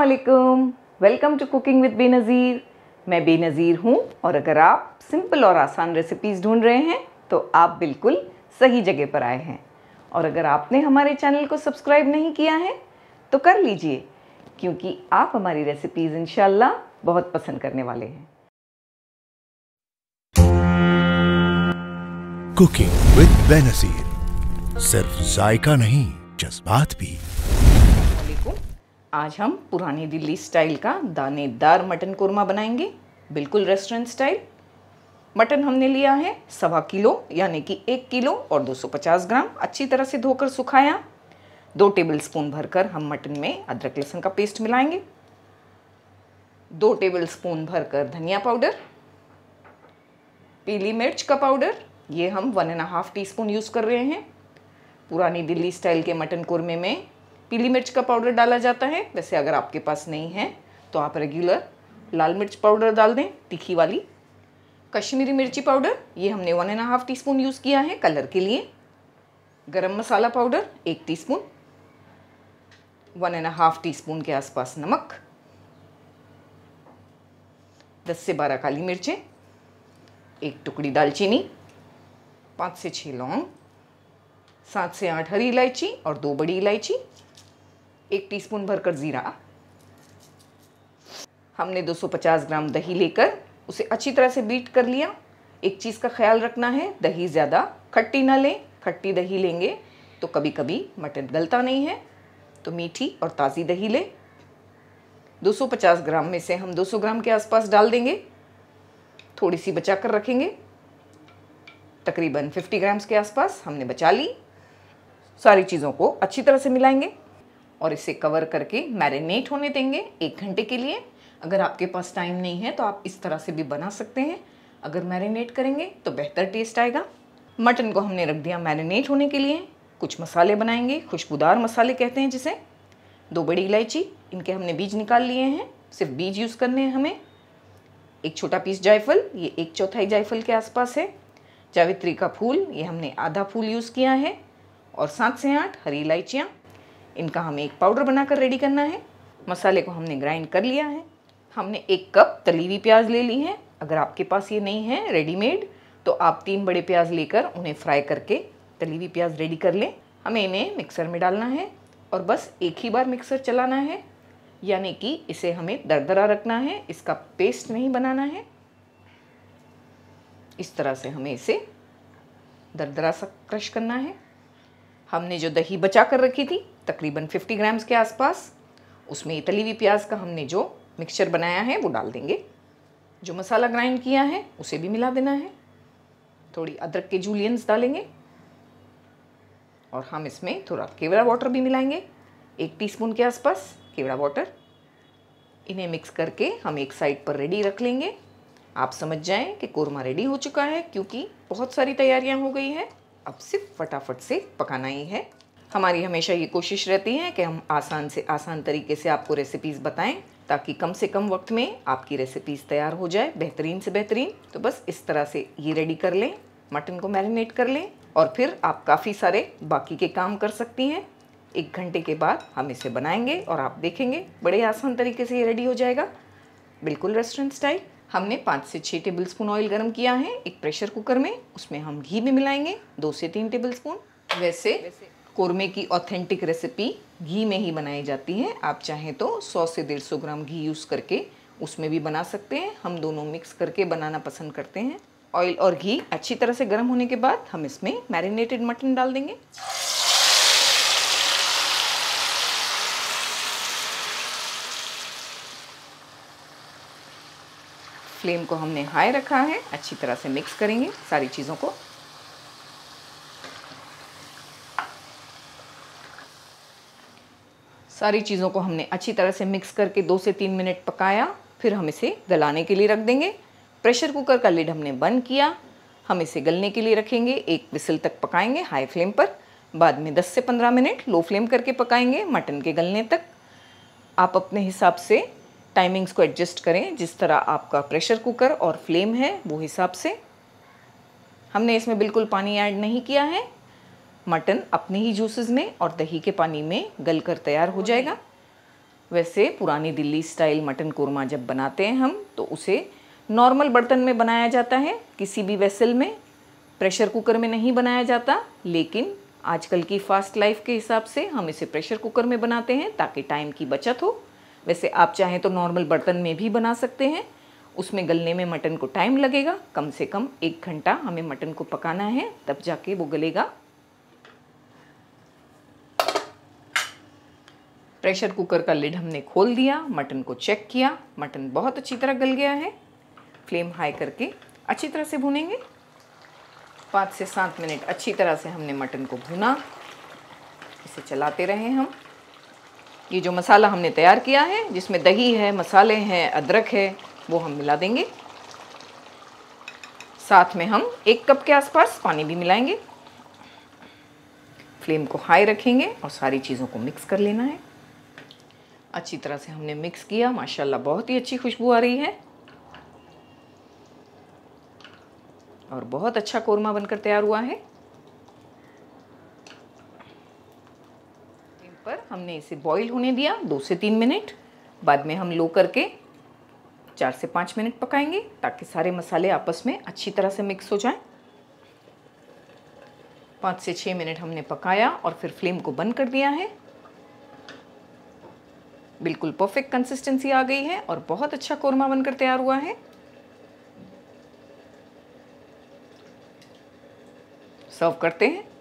असलकम welcome to cooking with Benazir मैं बेनज़ीर हूँ और अगर आप सिंपल और आसान रेसिपीज़ ढूंढ रहे हैं तो आप बिल्कुल सही जगह पर आए हैं और अगर आपने हमारे चैनल को सब्सक्राइब नहीं किया है तो कर लीजिए क्योंकि आप हमारी रेसिपीज़ इन बहुत पसंद करने वाले हैं कुकिंग विद बेनज़ीर सिर्फ जायका नहीं जज्बात भी आज हम पुरानी दिल्ली स्टाइल का दानेदार मटन कोरमा बनाएंगे बिल्कुल रेस्टोरेंट स्टाइल मटन हमने लिया है सवा किलो यानी कि एक किलो और 250 ग्राम अच्छी तरह से धोकर सुखाया दो टेबल स्पून भरकर हम मटन में अदरक लहसुन का पेस्ट मिलाएंगे दो टेबल स्पून भरकर धनिया पाउडर पीली मिर्च का पाउडर ये हम one and half teaspoon use कर रहे हैं पुरानी दिल्ली स्टाइल के मटन कोरमे में पीली मिर्च का पाउडर डाला जाता है वैसे अगर आपके पास नहीं है तो आप रेगुलर लाल मिर्च पाउडर डाल दें तीखी वाली कश्मीरी मिर्ची पाउडर ये हमने one and half teaspoon use किया है कलर के लिए गरम मसाला पाउडर एक teaspoon, one and half teaspoon के आसपास नमक दस से बारह काली मिर्चें एक टुकड़ी दालचीनी पाँच से छः लौंग सात से आठ हरी इलायची और दो बड़ी इलायची एक टीस्पून भरकर ज़ीरा हमने 250 ग्राम दही लेकर उसे अच्छी तरह से बीट कर लिया एक चीज़ का ख्याल रखना है दही ज़्यादा खट्टी ना लें खट्टी दही लेंगे तो कभी कभी मटन गलता नहीं है तो मीठी और ताज़ी दही लें 250 ग्राम में से हम 200 ग्राम के आसपास डाल देंगे थोड़ी सी बचा कर रखेंगे तकरीबन 50 ग्राम्स के आसपास हमने बचा ली सारी चीज़ों को अच्छी तरह से मिलाएंगे और इसे कवर करके मैरिनेट होने देंगे एक घंटे के लिए अगर आपके पास टाइम नहीं है तो आप इस तरह से भी बना सकते हैं अगर मैरिनेट करेंगे तो बेहतर टेस्ट आएगा मटन को हमने रख दिया मैरिनेट होने के लिए कुछ मसाले बनाएंगे खुशबूदार मसाले कहते हैं जिसे दो बड़ी इलायची इनके हमने बीज निकाल लिए हैं सिर्फ बीज यूज़ करने हैं हमें एक छोटा पीस जायफल ये एक चौथाई जायफल के आसपास है जावित्री का फूल ये हमने आधा फूल यूज़ किया है और सात से आठ हरी इलायचियाँ इनका हमें एक पाउडर बनाकर रेडी करना है मसाले को हमने ग्राइंड कर लिया है हमने एक कप तली हुई प्याज ले ली है अगर आपके पास ये नहीं है रेडीमेड तो आप तीन बड़े प्याज लेकर उन्हें फ्राई करके तली हुई प्याज रेडी कर लें हमें इन्हें मिक्सर में डालना है और बस एक ही बार मिक्सर चलाना है यानी कि इसे हमें दरदरा रखना है इसका पेस्ट नहीं बनाना है इस तरह से हमें इसे दरदरा सा क्रश करना है हमने जो दही बचा कर रखी थी तकरीबन 50 ग्राम्स के आसपास उसमें तली हुई प्याज का हमने जो मिक्सचर बनाया है वो डाल देंगे जो मसाला ग्राइंड किया है उसे भी मिला देना है थोड़ी अदरक के जूलियंस डालेंगे और हम इसमें थोड़ा केवड़ा वाटर भी मिलाएंगे एक टीस्पून के आसपास केवड़ा वाटर इन्हें मिक्स करके हम एक साइड पर रेडी रख लेंगे आप समझ जाएं कि कोरमा रेडी हो चुका है क्योंकि बहुत सारी तैयारियां हो गई हैं अब सिर्फ फटाफट से पकाना ही है हमारी हमेशा ये कोशिश रहती है कि हम आसान से आसान तरीके से आपको रेसिपीज़ बताएं ताकि कम से कम वक्त में आपकी रेसिपीज़ तैयार हो जाए बेहतरीन से बेहतरीन तो बस इस तरह से ये रेडी कर लें मटन को मैरिनेट कर लें और फिर आप काफ़ी सारे बाकी के काम कर सकती हैं एक घंटे के बाद हम इसे बनाएंगे और आप देखेंगे बड़े आसान तरीके से ये रेडी हो जाएगा बिल्कुल रेस्टोरेंट स्टाइल हमने पाँच से छः टेबल स्पून ऑयल गर्म किया है एक प्रेशर कुकर में उसमें हम घी भी मिलाएंगे दो से तीन टेबल स्पून वैसे, वैसे कोरमे की ऑथेंटिक रेसिपी घी में ही बनाई जाती है आप चाहें तो सौ से डेढ़ सौ ग्राम घी यूज़ करके उसमें भी बना सकते हैं हम दोनों मिक्स करके बनाना पसंद करते हैं ऑयल और घी अच्छी तरह से गर्म होने के बाद हम इसमें मैरिनेटेड मटन डाल देंगे फ्लेम को हमने हाई रखा है अच्छी तरह से मिक्स करेंगे सारी चीज़ों को सारी चीज़ों को हमने अच्छी तरह से मिक्स करके दो से तीन मिनट पकाया फिर हम इसे गलाने के लिए रख देंगे प्रेशर कुकर का लिड हमने बंद किया हम इसे गलने के लिए रखेंगे एक विसल तक पकाएंगे हाई फ्लेम पर बाद में 10 से 15 मिनट लो फ्लेम करके पकाएंगे मटन के गलने तक आप अपने हिसाब से टाइमिंग्स को एडजस्ट करें जिस तरह आपका प्रेशर कुकर और फ्लेम है वो हिसाब से हमने इसमें बिल्कुल पानी ऐड नहीं किया है मटन अपने ही जूसेस में और दही के पानी में गल कर तैयार हो जाएगा वैसे पुरानी दिल्ली स्टाइल मटन कोरमा जब बनाते हैं हम तो उसे नॉर्मल बर्तन में बनाया जाता है किसी भी वेसल में प्रेशर कुकर में नहीं बनाया जाता लेकिन आजकल की फ़ास्ट लाइफ के हिसाब से हम इसे प्रेशर कुकर में बनाते हैं ताकि टाइम की बचत हो वैसे आप चाहें तो नॉर्मल बर्तन में भी बना सकते हैं उसमें गलने में मटन को टाइम लगेगा कम से कम एक घंटा हमें मटन को पकाना है तब जाके वो गलेगा प्रेशर कुकर का लिड हमने खोल दिया मटन को चेक किया मटन बहुत अच्छी तरह गल गया है फ्लेम हाई करके अच्छी तरह से भूनेंगे पाँच से सात मिनट अच्छी तरह से हमने मटन को भुना इसे चलाते रहे हम ये जो मसाला हमने तैयार किया है जिसमें दही है मसाले हैं अदरक है वो हम मिला देंगे साथ में हम एक कप के आसपास पानी भी मिलाएंगे फ्लेम को हाई रखेंगे और सारी चीज़ों को मिक्स कर लेना है अच्छी तरह से हमने मिक्स किया माशाल्लाह बहुत ही अच्छी खुशबू आ रही है और बहुत अच्छा कोरमा बनकर तैयार हुआ है हमने इसे बॉईल होने दिया दो से तीन मिनट बाद में हम लो करके चार से पाँच मिनट पकाएंगे ताकि सारे मसाले आपस में अच्छी तरह से मिक्स हो जाएं। पाँच से छः मिनट हमने पकाया और फिर फ्लेम को बंद कर दिया है बिल्कुल परफेक्ट कंसिस्टेंसी आ गई है और बहुत अच्छा कोरमा बनकर तैयार हुआ है सर्व करते हैं